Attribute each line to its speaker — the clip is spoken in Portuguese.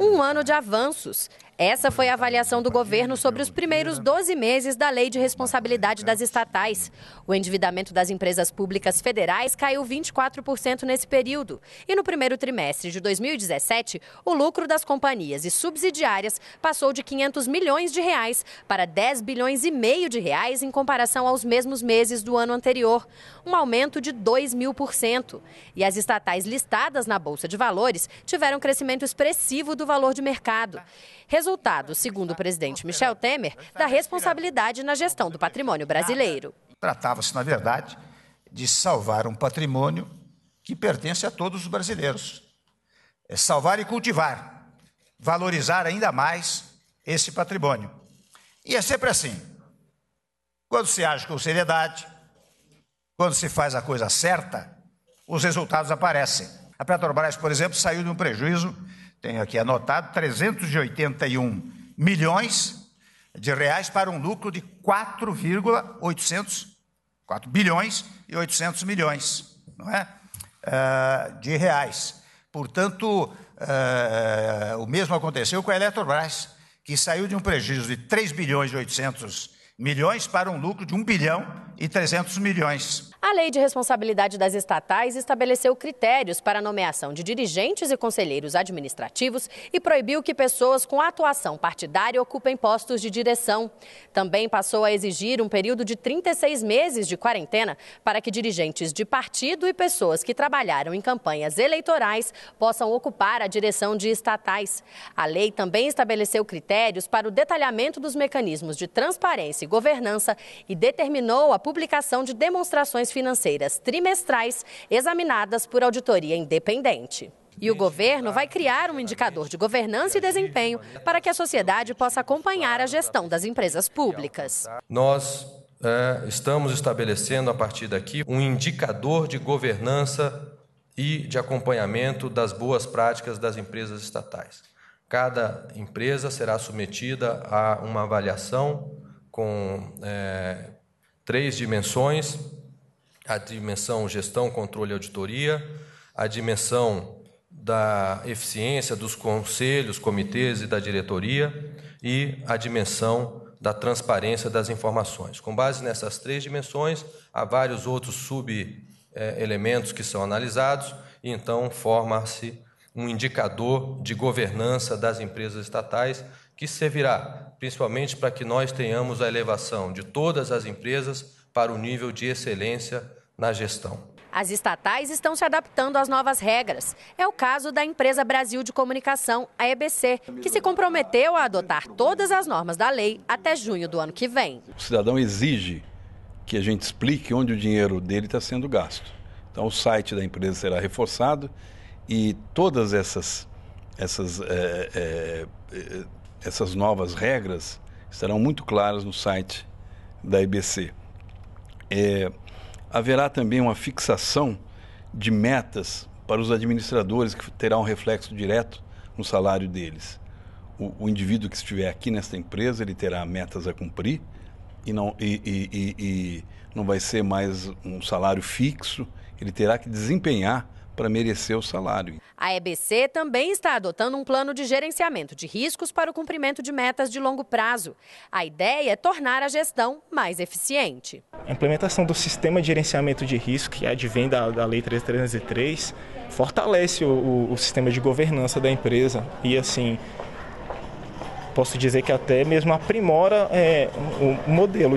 Speaker 1: Um ano de avanços. Essa foi a avaliação do governo sobre os primeiros 12 meses da Lei de Responsabilidade das Estatais. O endividamento das empresas públicas federais caiu 24% nesse período. E no primeiro trimestre de 2017, o lucro das companhias e subsidiárias passou de 500 milhões de reais para 10 bilhões e meio de reais em comparação aos mesmos meses do ano anterior, um aumento de 2 mil por cento. E as estatais listadas na Bolsa de Valores tiveram crescimento expressivo do valor de mercado resultado, segundo o presidente Michel Temer, da responsabilidade na gestão do patrimônio brasileiro.
Speaker 2: Tratava-se, na verdade, de salvar um patrimônio que pertence a todos os brasileiros. É salvar e cultivar, valorizar ainda mais esse patrimônio. E é sempre assim. Quando se age com seriedade, quando se faz a coisa certa, os resultados aparecem. A Petrobras, por exemplo, saiu de um prejuízo tenho aqui anotado, 381 milhões de reais para um lucro de 4,800, 4 bilhões e 800 milhões, não é? Uh, de reais. Portanto, uh, o mesmo aconteceu com a Eletrobras, que saiu de um prejuízo de 3 bilhões e 800 milhões para um lucro de 1 bilhão e 300 milhões.
Speaker 1: A Lei de Responsabilidade das Estatais estabeleceu critérios para a nomeação de dirigentes e conselheiros administrativos e proibiu que pessoas com atuação partidária ocupem postos de direção. Também passou a exigir um período de 36 meses de quarentena para que dirigentes de partido e pessoas que trabalharam em campanhas eleitorais possam ocupar a direção de estatais. A lei também estabeleceu critérios para o detalhamento dos mecanismos de transparência e governança e determinou a publicação de demonstrações financeiras trimestrais examinadas por auditoria independente. E o governo vai tá criar um indicador de governança e desempenho para que a sociedade possa acompanhar a gestão das empresas públicas.
Speaker 3: Nós é, estamos estabelecendo, a partir daqui, um indicador de governança e de acompanhamento das boas práticas das empresas estatais. Cada empresa será submetida a uma avaliação com é, três dimensões a dimensão gestão, controle e auditoria, a dimensão da eficiência dos conselhos, comitês e da diretoria e a dimensão da transparência das informações. Com base nessas três dimensões, há vários outros sub-elementos que são analisados e então forma-se um indicador de governança das empresas estatais que servirá principalmente para que nós tenhamos a elevação de todas as empresas para o nível de excelência na gestão.
Speaker 1: As estatais estão se adaptando às novas regras. É o caso da empresa Brasil de Comunicação, a EBC, que se comprometeu a adotar todas as normas da lei até junho do ano que vem.
Speaker 4: O cidadão exige que a gente explique onde o dinheiro dele está sendo gasto. Então, o site da empresa será reforçado e todas essas, essas, é, é, essas novas regras estarão muito claras no site da EBC. É, haverá também uma fixação de metas para os administradores, que terá um reflexo direto no salário deles. O, o indivíduo que estiver aqui nesta empresa, ele terá metas a cumprir e não, e, e, e, e não vai ser mais um salário fixo, ele terá que desempenhar para merecer o salário.
Speaker 1: A EBC também está adotando um plano de gerenciamento de riscos para o cumprimento de metas de longo prazo. A ideia é tornar a gestão mais eficiente.
Speaker 2: A implementação do sistema de gerenciamento de risco, que é advém da, da Lei 3303, fortalece o, o, o sistema de governança da empresa e, assim, posso dizer que até mesmo aprimora é, o modelo.